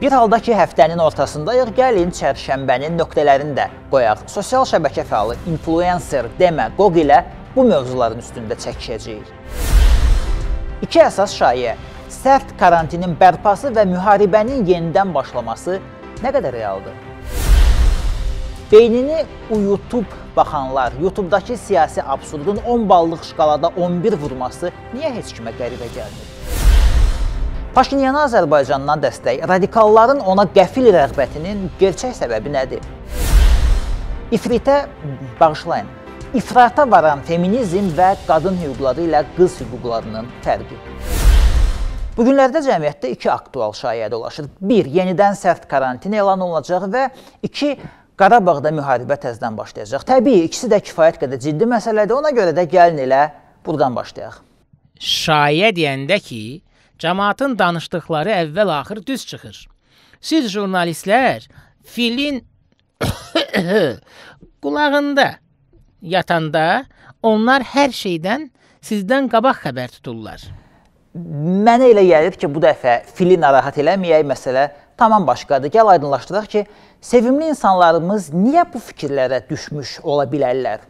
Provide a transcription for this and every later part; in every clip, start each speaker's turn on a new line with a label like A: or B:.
A: Bir halda ki, həftənin ortasındayıq, gəlin çərşənbənin nöqtələrini də qoyaq. Sosial şəbəkə fəalı influencer demə qog ilə bu mövzuların üstündə çəkişəcəyik. İki əsas şayə – sərt karantinin bərpası və müharibənin yenidən başlaması nə qədər realdır? Beynini uyutub baxanlar YouTube-dakı siyasi absurdun 10 ballıq şkalada 11 vurması niyə heç kimə qəribə gəlmir? Paşinyana Azərbaycandan dəstək, radikalların ona qəfil rəğbətinin gerçək səbəbi nədir? İfritə bağışlayın. İfrata varan feminizm və qadın hüquqları ilə qız hüquqlarının fərqi. Bu günlərdə cəmiyyətdə iki aktual şayiə dolaşır. 1. Yenidən sərt karantin elan olunacaq və 2. Qarabağda müharibə təzədən başlayacaq. Təbii, ikisi də kifayət qədər ciddi məsələdir. Ona görə də gəlin elə burdan başlayaq.
B: Şayiə deyəndə ki, cəmaatın danışdıqları əvvəl-axır düz çıxır. Siz jurnalistlər filin qulağında yatanda onlar hər şeydən sizdən qabaq xəbər tuturlar.
A: Mənə elə gəlir ki, bu dəfə fili narahat eləməyək məsələ tamam başqadır. Gəl aydınlaşdıraq ki, sevimli insanlarımız niyə bu fikirlərə düşmüş ola bilərlər?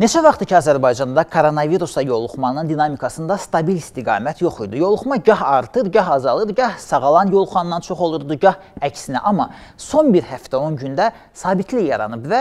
A: Neçə vaxtdır ki, Azərbaycanda koronavirusa yoluxmanın dinamikasında stabil istiqamət yox idi. Yoluxma gah artır, gah azalır, gah sağalan yoluxandan çox olurdu, gah əksinə. Amma son bir həftə 10 gündə sabitlik yaranıb və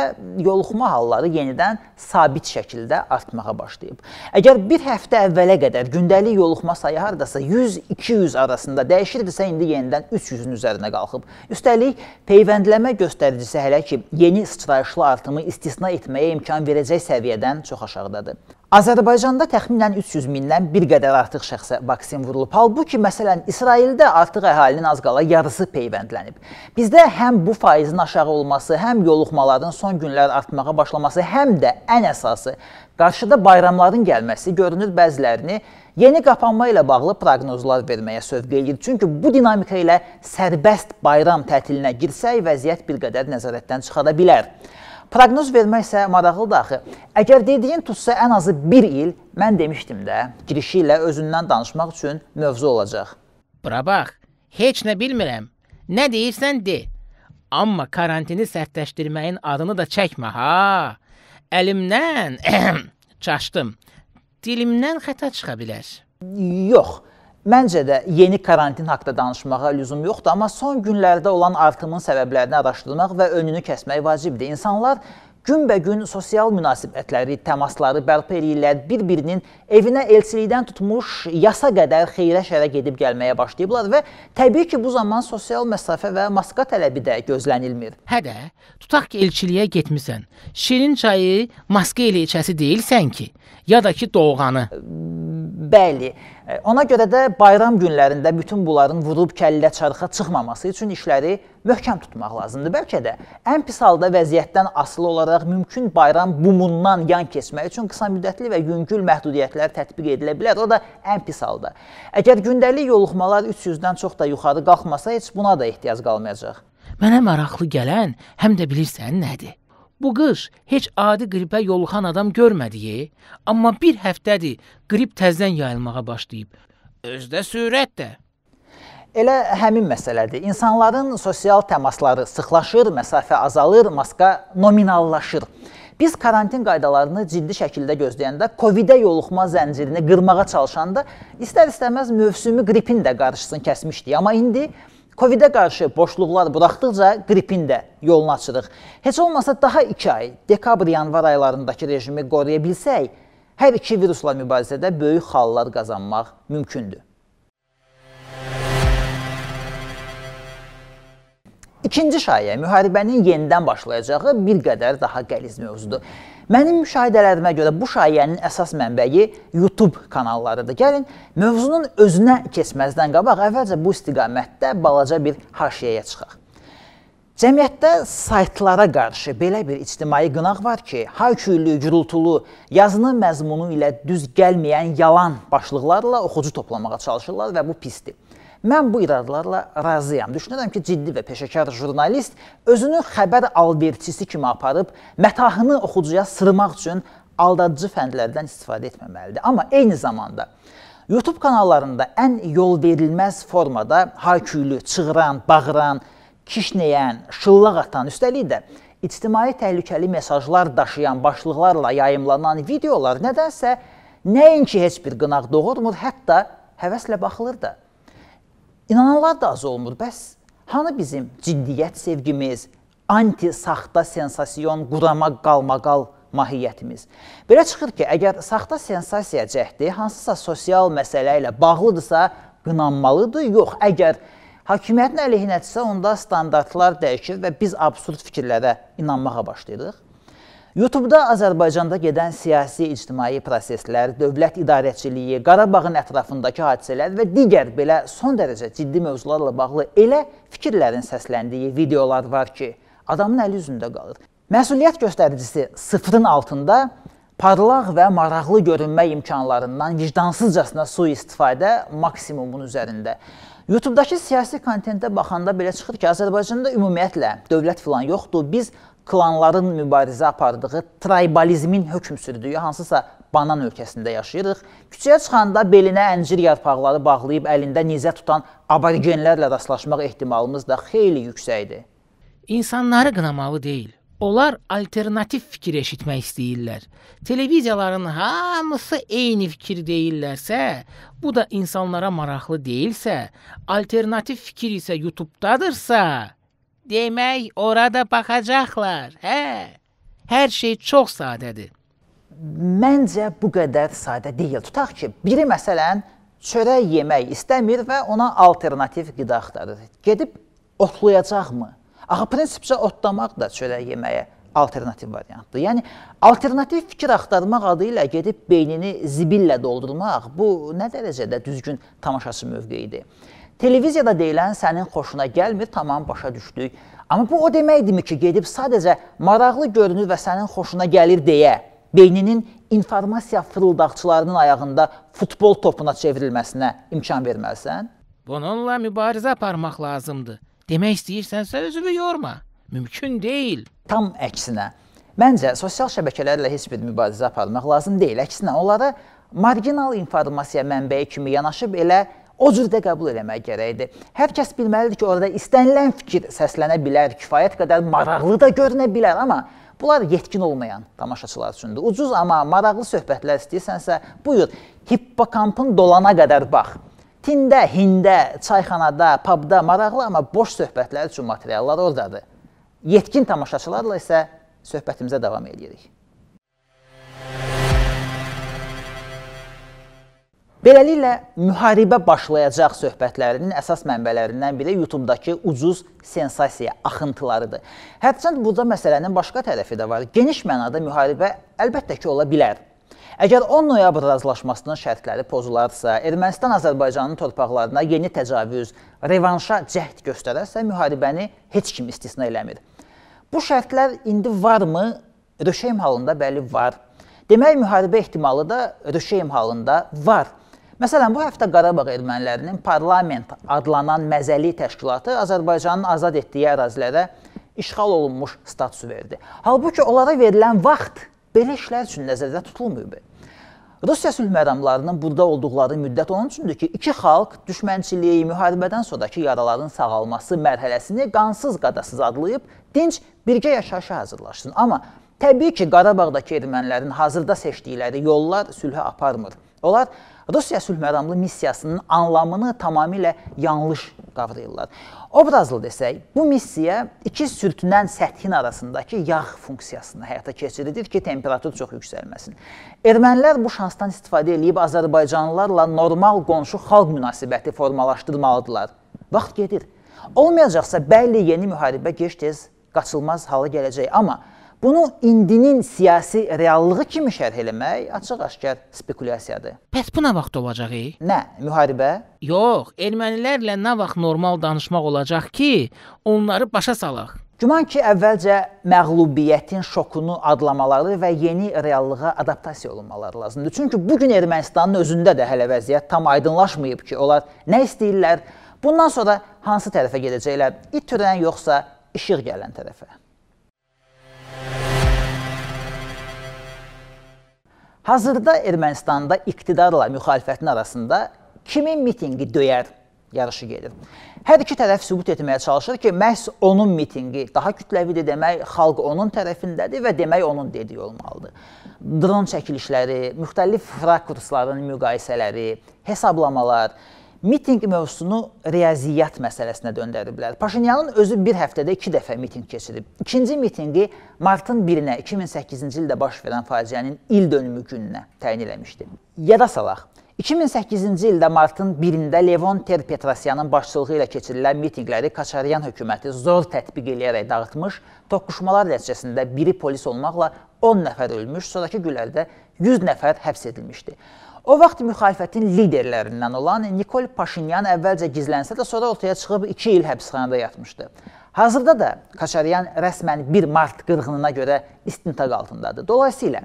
A: yoluxma halları yenidən sabit şəkildə artmağa başlayıb. Əgər bir həftə əvvələ qədər gündəlik yoluxma sayı hardasa 100-200 arasında dəyişirdisə, indi yenidən 300-ün üzərinə qalxıb. Üstəlik, peyvəndləmə göstəricisi hələ ki, yeni sıçrayışlı artımı istisna etməyə imkan verəcək səviyyədə nəticədən çox aşağıdadır. Azərbaycanda təxminən 300 mindən bir qədər artıq şəxsə vaksin vurulub. Halbuki məsələn İsraildə artıq əhalinin az qala yarısı peyvəndlənib. Bizdə həm bu faizin aşağı olması, həm yoluxmaların son günlər artmağa başlaması, həm də ən əsası qarşıda bayramların gəlməsi görünür bəzilərini yeni qapanma ilə bağlı proqnozlar verməyə sövq eləyir. Çünki bu dinamika ilə sərbəst bayram tətilinə girsək vəziyyət bir qədər nəzarətdən çıxara bilər. Proqnoz vermək isə maraqlıdır axı. Əgər dediyin tutsa ən azı 1 il, mən demişdim də, girişi ilə özündən danışmaq üçün mövzu olacaq. Bura bax, heç nə bilmirəm.
B: Nə deyirsən de. Amma karantini sərtləşdirməyin adını da çəkmə ha. Əlimdən çaşdım. Dilimdən xəta
A: çıxa bilər. Yox. Məncə də yeni karantin haqqında danışmağa lüzum yoxdur, amma son günlərdə olan artımın səbəblərini araşdırmaq və önünü kəsmək vacibdir. İnsanlar günbəgün sosial münasibətləri, təmasları bərpa eləyirlər, bir-birinin evinə elçilikdən tutmuş yasa qədər xeyrə şərə gedib gəlməyə başlayıblar və təbii ki, bu zaman sosial məsafə və maska tələbi də gözlənilmir. Hə də, tutaq ki,
B: elçiliyə getmisən. Şirin çayı maska ilə içəsi deyilsən ki, ya da ki, doğğanı.
A: Bəli. E, ona görə də bayram günlərində bütün bunların vurub kəllə çarxa çıxmaması üçün işləri möhkəm tutmaq lazımdır. Bəlkə də ən pis halda vəziyyətdən asılı olaraq mümkün bayram bumundan yan keçmək üçün qısa müddətli və yüngül məhdudiyyətlər tətbiq edilə bilər. O da ən pis halda. Əgər gündəlik yoluxmalar 300-dən çox da yuxarı qalxmasa, heç buna da ehtiyac qalmayacaq.
B: Mənə maraqlı gələn həm də bilirsən nədir? Bu qış heç adi qripə yoluxan adam görmədiyi, amma bir həftədir qrip təzədən yayılmağa başlayıb. Özdə sürətlə.
A: Elə həmin məsələdir. İnsanların sosial təmasları sıxlaşır, məsafə azalır, maska nominallaşır. Biz karantin qaydalarını ciddi şəkildə gözləyəndə, COVID-ə yoluxma zəncirini qırmağa çalışanda istər-istəməz mövsümi qripin də qarşısını kəsmişdik. Amma indi Covid-ə qarşı boşluqlar buraxdıqca qripin də yolunu açırıq. Heç olmasa daha 2 ay, dekabr-yanvar aylarındakı rejimi qoruya bilsək, hər iki virusla mübarizədə böyük xallar qazanmaq mümkündür. İkinci şayə müharibənin yenidən başlayacağı bir qədər daha qəliz mövzudur. Mənim müşahidələrimə görə bu şayənin əsas mənbəyi YouTube kanallarıdır. Gəlin, mövzunun özünə keçməzdən qabaq əvvəlcə bu istiqamətdə balaca bir harşiyəyə çıxaq. Cəmiyyətdə saytlara qarşı belə bir ictimai qınaq var ki, hayküylü, gürültülü, yazının məzmunu ilə düz gəlməyən yalan başlıqlarla oxucu toplamağa çalışırlar və bu pisdir. Mən bu iradlarla razıyam. Düşünürəm ki, ciddi və peşəkar jurnalist özünü xəbər alverçisi kimi aparıb mətahını oxucuya sırmaq üçün aldadıcı fəndlərdən istifadə etməməlidir. Amma eyni zamanda YouTube kanallarında ən yol verilməz formada hayküylü, çığıran, bağıran, kişnəyən, şıllaq atan, üstəlik də ictimai təhlükəli mesajlar daşıyan başlıqlarla yayımlanan videolar nədənsə nəinki heç bir qınaq doğurmur, hətta həvəslə baxılır da inananlar da az olmur. Bəs hanı bizim ciddiyyət sevgimiz, anti-saxta sensasiyon, qurama qalmaqal mahiyyətimiz? Belə çıxır ki, əgər saxta sensasiya cəhdi hansısa sosial məsələ ilə bağlıdırsa, qınanmalıdır, yox. Əgər hakimiyyətin əleyhinədirsə, onda standartlar dəyişir və biz absurd fikirlərə inanmağa başlayırıq. YouTube-da Azərbaycanda gedən siyasi, ictimai proseslər, dövlət idarəçiliyi, Qarabağın ətrafındakı hadisələr və digər belə son dərəcə ciddi mövzularla bağlı elə fikirlərin səsləndiyi videolar var ki, adamın əli üzündə qalır. Məsuliyyət göstəricisi sıfırın altında parlaq və maraqlı görünmə imkanlarından vicdansızcasına sui-istifadə maksimumun üzərində. YouTube-dakı siyasi kontentə baxanda belə çıxır ki, Azərbaycanda ümumiyyətlə dövlət filan yoxdur. Biz klanların mübarizə apardığı tribalizmin hökm sürdüyü hansısa banan ölkəsində yaşayırıq. Küçəyə çıxanda belinə əncir yarpaqları bağlayıb əlində nizə tutan aborigenlərlə rastlaşmaq ehtimalımız da xeyli yüksəkdir.
B: İnsanları qınamalı deyil. Onlar alternativ fikir eşitmək istəyirlər. Televiziyaların hamısı eyni fikir deyirlərsə, bu da insanlara maraqlı deyilsə, alternativ fikir isə YouTube-dadırsa, Demək, orada baxacaqlar. Hə.
A: Hər şey çox sadədir. Məncə bu qədər sadə deyil. Tutaq ki, biri məsələn çörək yemək istəmir və ona alternativ qida axtarır. Gedib otlayacaqmı? Axı prinsipcə otlamaq da çörək yeməyə alternativ variantdır. Yəni alternativ fikir axtarmaq adı ilə gedib beynini zibillə doldurmaq bu nə dərəcədə düzgün tamaşaçı mövqeyidir? Televiziyada deyilən sənin xoşuna gəlmir, tamam başa düşdük. Amma bu o deməkdirmi ki, gedib sadəcə maraqlı görünür və sənin xoşuna gəlir deyə beyninin informasiya fırıldaqçılarının ayağında futbol topuna çevrilməsinə imkan verməlisən?
B: Bununla mübarizə aparmaq lazımdır. Demək istəyirsənsə özünü yorma. Mümkün deyil. Tam əksinə.
A: Məncə sosial şəbəkələrlə heç bir mübarizə aparmaq lazım deyil. Əksinə onlara marginal informasiya mənbəyi kimi yanaşıb elə o cür də qəbul eləmək gərəkdir. Hər kəs bilməlidir ki, orada istənilən fikir səslənə bilər, kifayət qədər maraqlı da görünə bilər, amma bunlar yetkin olmayan tamaşaçılar üçündür. Ucuz amma maraqlı söhbətlər istəyirsənsə, buyur, hippokampın dolana qədər bax. Tində, hində, çayxanada, pubda maraqlı amma boş söhbətlər üçün materiallar oradadır. Yetkin tamaşaçılarla isə söhbətimizə davam edirik. Beləliklə, müharibə başlayacaq söhbətlərinin əsas mənbələrindən biri YouTube-dakı ucuz sensasiya axıntılarıdır. Hərçənd burada məsələnin başqa tərəfi də var. Geniş mənada müharibə əlbəttə ki, ola bilər. Əgər 10 noyabr razılaşmasının şərtləri pozularsa, Ermənistan Azərbaycanın torpaqlarına yeni təcavüz, revanşa cəhd göstərərsə, müharibəni heç kim istisna eləmir. Bu şərtlər indi varmı? Röşeym halında bəli var. Demək müharibə ehtimalı da Röşeym halında var. Məsələn, bu həftə Qarabağ ermənilərinin parlament adlanan məzəli təşkilatı Azərbaycanın azad etdiyi ərazilərə işğal olunmuş statusu verdi. Halbuki onlara verilən vaxt belə işlər üçün nəzərdə tutulmuyub. Rusiya sülh məramlarının burada olduqları müddət onun üçündür ki, iki xalq düşmənçiliyi, müharibədən sonrakı yaraların sağalması mərhələsini qansız qadasız adlayıb dinc birgə yaşayışa hazırlaşsın. Amma təbii ki, Qarabağdakı ermənilərin hazırda seçdikləri yollar sülhə aparmır. Onlar Rusiya sülhməramlı missiyasının anlamını tamamilə yanlış qavrayırlar. Obrazlı desək, bu missiya iki sürtünən səthin arasındakı yağ funksiyasını həyata keçirilir ki, temperatur çox yüksəlməsin. Ermənilər bu şansdan istifadə edib Azərbaycanlılarla normal qonşu xalq münasibəti formalaşdırmalıdırlar. Vaxt gedir. Olmayacaqsa bəlli yeni müharibə gec-tez qaçılmaz hala gələcək, amma Bunu indinin siyasi reallığı kimi şərh eləmək açıq-aşkar spekulyasiyadır. Bəs bu nə vaxt olacaq? Ey? Nə, müharibə?
B: Yox, ermənilərlə nə vaxt normal danışmaq olacaq ki, onları başa salaq?
A: Güman ki, əvvəlcə məğlubiyyətin şokunu adlamaları və yeni reallığa adaptasiya olunmaları lazımdır. Çünki bu gün Ermənistanın özündə də hələ vəziyyət tam aydınlaşmayıb ki, onlar nə istəyirlər, bundan sonra hansı tərəfə gedəcəklər? İt türən yoxsa işıq gələn tərəfə? Hazırda Ermənistanda iqtidarla müxalifətin arasında kimin mitinqi döyər yarışı gedir. Hər iki tərəf sübut etməyə çalışır ki, məhz onun mitinqi daha kütləvidir demək, xalq onun tərəfindədir və demək onun dediyi olmalıdır. Dron çəkilişləri, müxtəlif rakursların müqayisələri, hesablamalar, mitinq mövzusunu riyaziyyat məsələsinə döndəriblər. Paşinyanın özü bir həftədə 2 dəfə mitinq keçirib. İkinci mitinqi martın 1-nə 2008-ci ildə baş verən faciənin il dönümü gününə təyin eləmişdi. Yada salaq. 2008-ci ildə martın 1-də Levon Ter Petrosyanın başçılığı ilə keçirilən mitinqləri Kaçaryan hökuməti zor tətbiq eləyərək dağıtmış, toqquşmalar nəticəsində biri polis olmaqla 10 nəfər ölmüş, sonrakı günlərdə 100 nəfər həbs edilmişdi. O vaxt müxalifətin liderlərindən olan Nikol Paşinyan əvvəlcə gizlənsə də sonra ortaya çıxıb 2 il həbsxanada yatmışdı. Hazırda da Kaçaryan rəsmən 1 mart qırğınına görə istintaq altındadır. Dolayısıyla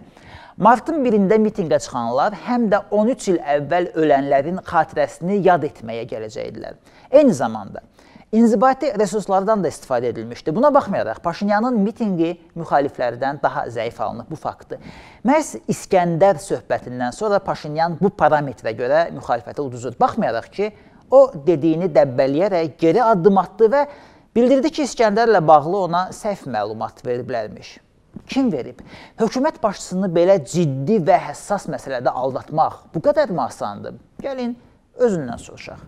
A: martın 1-də mitinqə çıxanlar həm də 13 il əvvəl ölənlərin xatirəsini yad etməyə gələcəkdilər. Eyni zamanda İnzibati resurslardan da istifadə edilmişdi. Buna baxmayaraq Paşinyanın mitinqi müxaliflərdən daha zəif alınıb bu faktı. Məhz İskəndər söhbətindən sonra Paşinyan bu parametrə görə müxalifətə uduzur. Baxmayaraq ki, o dediyini dəbbəliyərək geri addım atdı və bildirdi ki, İskəndərlə bağlı ona səhv məlumat veriblərmiş. Kim verib? Hökumət başçısını belə ciddi və həssas məsələdə aldatmaq bu qədər mi asandır? Gəlin özündən soruşaq.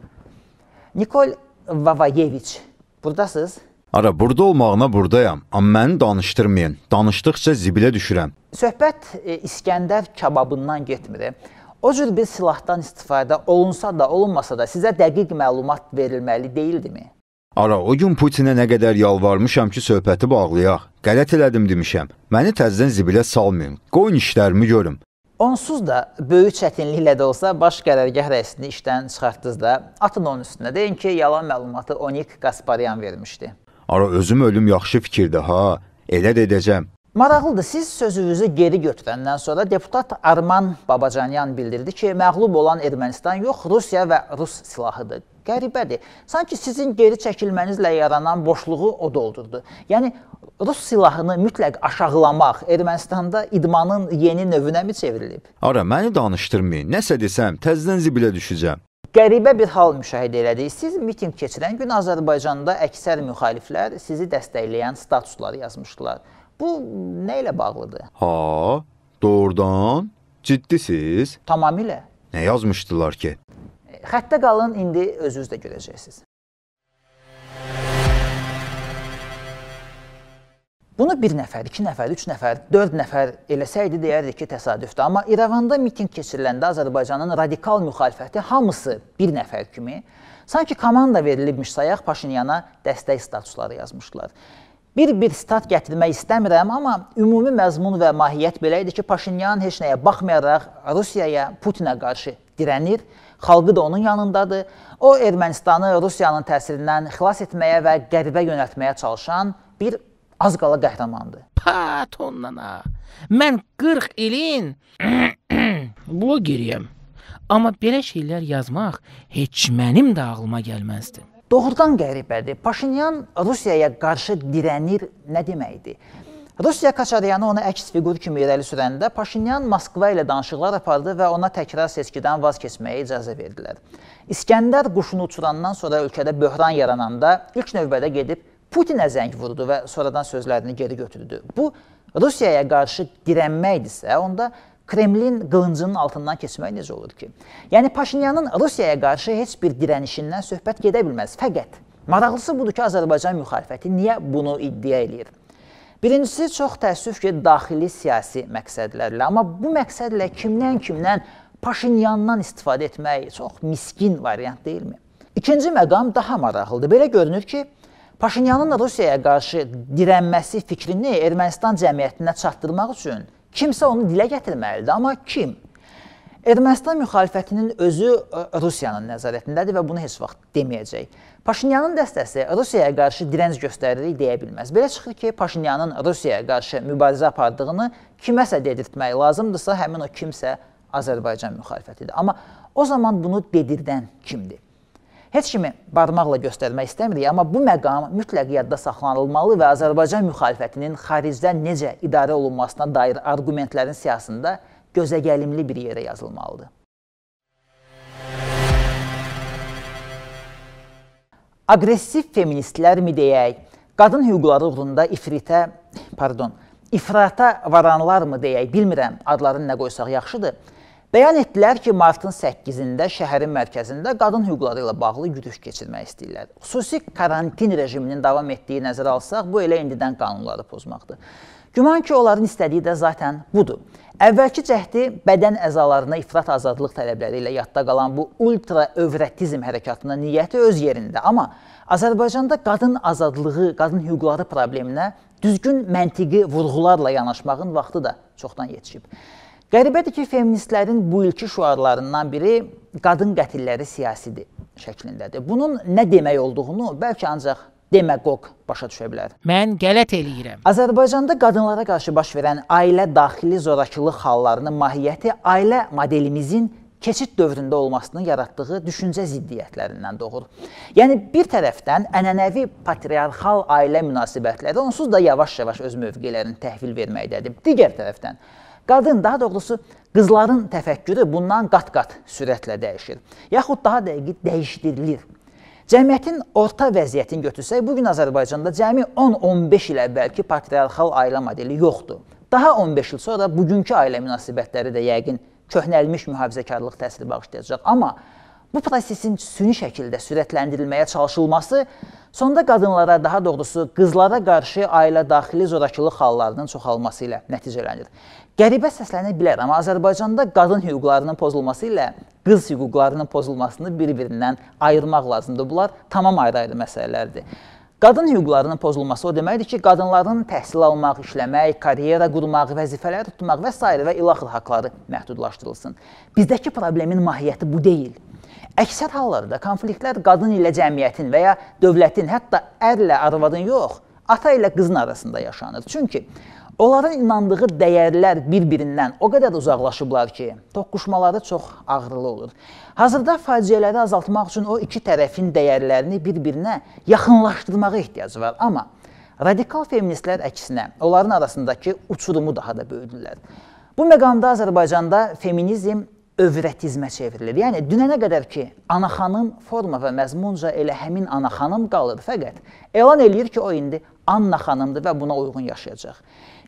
A: Nikol Vavayeviç. Buradasınız?
B: Ara, burada olmağına buradayam, amma məni danışdırmayın. Danışdıqca zibilə düşürəm.
A: Söhbət e, İskəndər kababından getmir. O cür bir silahdan istifadə olunsa da, olunmasa da sizə dəqiq məlumat verilməli deyildimi?
B: Ara, o gün Putinə nə qədər yalvarmışam ki, söhbəti bağlayaq. Qələt elədim demişəm. Məni təzədən zibilə salmayın. Qoyun işlərimi görüm.
A: Onsuz da böyük çətinliklə də olsa baş qərargah rəisini işdən çıxartdınızda atın onun üstünə deyin ki, yalan məlumatı Onik Kasparyan vermişdi.
B: Ara özüm ölüm yaxşı fikirdir ha. Elə də edəcəm.
A: Maraqlıdır, siz sözünüzü geri götürəndən sonra deputat Arman Babacanyan bildirdi ki, məğlub olan Ermənistan yox, Rusiya və Rus silahıdır qəribədir. Sanki sizin geri çəkilmənizlə yaranan boşluğu o doldurdu. Yəni rus silahını mütləq aşağılamaq Ermənistanda idmanın yeni növünə mi çevrilib?
B: Ara, məni danışdırmayın. Nəsə desəm, təzədən zibilə düşəcəm
A: qəribə bir hal müşahidə elədik. Siz mitinq keçirən gün Azərbaycanda əksər müxaliflər sizi dəstəkləyən statusları yazmışdılar. Bu nə ilə bağlıdır? Ha, doğrudan? Ciddisiz? Tamamilə. Nə yazmışdılar ki? Xəttə qalın, indi özünüz də görəcəksiniz. Bunu bir nəfər, iki nəfər, üç nəfər, dörd nəfər eləsəydi deyərdik ki, təsadüfdür. Amma İrəvanda miting keçiriləndə Azərbaycanın radikal müxalifəti hamısı bir nəfər kimi, sanki komanda verilibmiş sayaq Paşinyana dəstək statusları yazmışdılar. Bir-bir stat gətirmək istəmirəm, amma ümumi məzmun və mahiyyət belə idi ki, Paşinyan heç nəyə baxmayaraq Rusiyaya, Putinə qarşı dirənir və xalqı da onun yanındadır. O Ermənistanı Rusiyanın təsirindən xilas etməyə və qərbə yönəltməyə çalışan bir az qala qəhrəmandır. Pat ondan ha.
B: Mən 40 ilin blogeriyəm. Amma belə şeylər yazmaq heç mənim də ağlıma gəlməzdi.
A: Doğrudan qəribədir. Paşinyan Rusiyaya qarşı dirənir nə deməkdir? Rusiya Kaçaryanı ona əks fiqur kimi irəli sürəndə Paşinyan Moskva ilə danışıqlar apardı və ona təkrar seçkidən vaz keçməyə icazə verdilər. İskəndər quşunu uçurandan sonra ölkədə böhran yarananda ilk növbədə gedib Putinə zəng vurdu və sonradan sözlərini geri götürdü. Bu Rusiyaya qarşı dirənməkdirsə, onda Kremlin qılıncının altından keçmək necə olur ki? Yəni Paşinyanın Rusiyaya qarşı heç bir dirənişindən söhbət gedə bilməz. Fəqət maraqlısı budur ki, Azərbaycan müxalifəti niyə bunu iddia eləyir? Birincisi çox təəssüf ki, daxili siyasi məqsədlərlə, amma bu məqsədlə kimdən-kimdən Paşinyandan istifadə etmək çox miskin variant deyilmi? İkinci məqam daha maraqlıdır. Belə görünür ki, Paşinyanın Rusiyaya qarşı dirənməsi fikrini Ermənistan cəmiyyətinə çatdırmaq üçün kimsə onu dilə gətirməlidir. Amma kim? Ermənistan müxalifətinin özü e, Rusiyanın nəzarətindədir və bunu heç vaxt deməyəcək. Paşinyanın dəstəsi Rusiyaya qarşı dirənc göstəririk deyə bilməz. Belə çıxır ki, Paşinyanın Rusiyaya qarşı mübarizə apardığını kiməsə dedirtmək lazımdırsa, həmin o kimsə Azərbaycan müxalifətidir. Amma o zaman bunu dedirdən kimdir? Heç kimi barmaqla göstərmək istəmirik, amma bu məqam mütləq yadda saxlanılmalı və Azərbaycan müxalifətinin xaricdə necə idarə olunmasına dair arqumentlərin siyasətində gözəgəlimli bir yerə yazılmalıdır. Aqressiv feministlər mi deyək, qadın hüquqları uğrunda ifritə, pardon, ifrata varanlar mı deyək, bilmirəm adlarını nə qoysaq yaxşıdır. Bəyan etdilər ki, martın 8-də şəhərin mərkəzində qadın hüquqları ilə bağlı yürüş keçirmək istəyirlər. Xüsusi karantin rejiminin davam etdiyi nəzərə alsaq, bu elə indidən qanunları pozmaqdır. Güman ki, onların istədiyi də zaten budur. Əvvəlki cəhdi bədən əzalarına ifrat azadlıq tələbləri ilə yadda qalan bu ultra övrətizm hərəkatının niyyəti öz yerində, amma Azərbaycanda qadın azadlığı, qadın hüquqları probleminə düzgün məntiqi vurğularla yanaşmağın vaxtı da çoxdan yetişib. Qəribədir ki, feministlərin bu ilki şüarlarından biri qadın qətilləri siyasidir şəklindədir. Bunun nə demək olduğunu bəlkə ancaq demaqoq başa düşə bilər.
B: Mən qələt eləyirəm.
A: Azərbaycanda qadınlara qarşı baş verən ailə daxili zorakılıq hallarının mahiyyəti ailə modelimizin keçid dövründə olmasının yaratdığı düşüncə ziddiyyətlərindən doğur. Yəni bir tərəfdən ənənəvi patriarxal ailə münasibətləri onsuz da yavaş-yavaş öz mövqelərini təhvil verməkdədir. Digər tərəfdən qadın, daha doğrusu qızların təfəkkürü bundan qat-qat sürətlə dəyişir. Yaxud daha dəqiq dəyişdirilir. Cəmiyyətin orta vəziyyətini götürsək, bu gün Azərbaycanda cəmi 10-15 il əvvəlki patriarxal ailə modeli yoxdur. Daha 15 il sonra bugünkü ailə münasibətləri də yəqin köhnəlmiş mühafizəkarlıq təsiri bağışlayacaq. Amma bu prosesin süni şəkildə sürətləndirilməyə çalışılması sonda qadınlara, daha doğrusu qızlara qarşı ailə daxili zorakılıq hallarının çoxalması ilə nəticələnir. Qəribə səslənə bilərəm. Azərbaycanda qadın hüquqlarının pozulması ilə qız hüquqlarının pozulmasını bir-birindən ayırmaq lazımdır. Bunlar tamam ayrı-ayrı məsələlərdir. Qadın hüquqlarının pozulması o deməkdir ki, qadınların təhsil almaq, işləmək, karyera qurmaq, vəzifələr tutmaq və s. və ilaxır haqları məhdudlaşdırılsın. Bizdəki problemin mahiyyəti bu deyil. Əksər hallarda konfliktlər qadın ilə cəmiyyətin və ya dövlətin, hətta ərlə arvadın yox, ata ilə qızın arasında yaşanır. Çünki Onların inandığı dəyərlər bir-birindən o qədər uzaqlaşıblar ki, toqquşmaları çox ağrılı olur. Hazırda faciələri azaltmaq üçün o iki tərəfin dəyərlərini bir-birinə yaxınlaşdırmağa ehtiyac var, amma radikal feministlər əksinə onların arasındakı uçurumu daha da böyüdürlər. Bu məqamda Azərbaycanda feminizm övrətizmə çevrilir. Yəni dünənə qədər ki, ana xanım forma və məzmunca elə həmin ana xanım qalır, fəqət elan eləyir ki, o indi Anna xanımdır və buna uyğun yaşayacaq.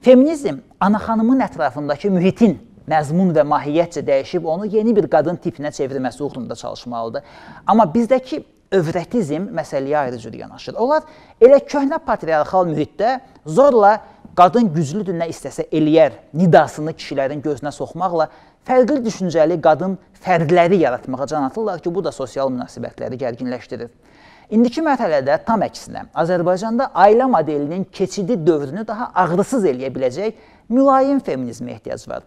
A: Feminizm ana xanımın ətrafındakı mühitin məzmun və mahiyyətcə dəyişib onu yeni bir qadın tipinə çevirməsi uğrunda çalışmalıdır. Amma bizdəki övrətizm məsələyə ayrı cür yanaşır. Onlar elə köhnə patriarxal mühitdə zorla qadın güclüdür, nə istəsə eləyər nidasını kişilərin gözünə soxmaqla fərqli düşüncəli qadın fərdləri yaratmağa can atırlar ki, bu da sosial münasibətləri gərginləşdirir. İndiki mərhələdə tam əksinə, Azərbaycanda ailə modelinin keçidi dövrünü daha ağrısız eləyə biləcək mülayim feminizmə ehtiyac var.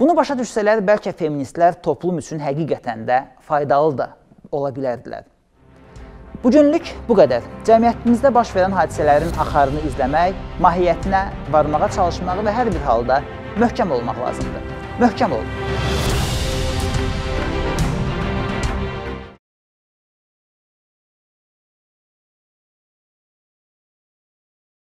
A: Bunu başa düşsələr, bəlkə feministlər toplum üçün həqiqətən də faydalı da ola bilərdilər. Bugünlük bu qədər. Cəmiyyətimizdə baş verən hadisələrin axarını izləmək, mahiyyətinə varmağa çalışmaq və hər bir halda möhkəm olmaq lazımdır. Möhkəm olun.